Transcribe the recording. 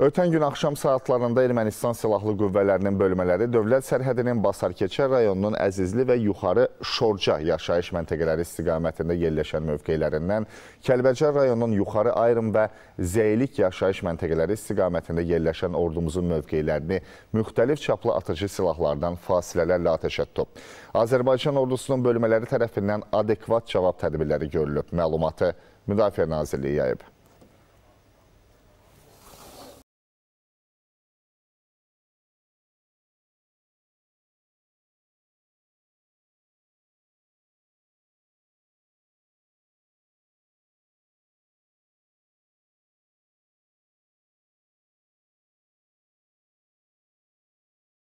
Ötən gün axşam saatlarında Ermənistan Silahlı Qüvvələrinin bölmələri dövlət sərhədinin Basarkeçə rayonunun Əzizli və Yuxarı Şorca yaşayış məntəqələri istiqamətində yerləşən mövqeylərindən Kəlbəcər rayonunun Yuxarı Ayrım və Zəylik yaşayış məntəqələri istiqamətində yerləşən ordumuzun mövqeylərini müxtəlif çaplı atıcı silahlardan fasilələrlə ateşə tutub. Azərbaycan ordusunun bölmələri tərəfindən adekvat cavab tədbirləri görülüb. Məlumatı Müdafiə Nazirliyi yayıb.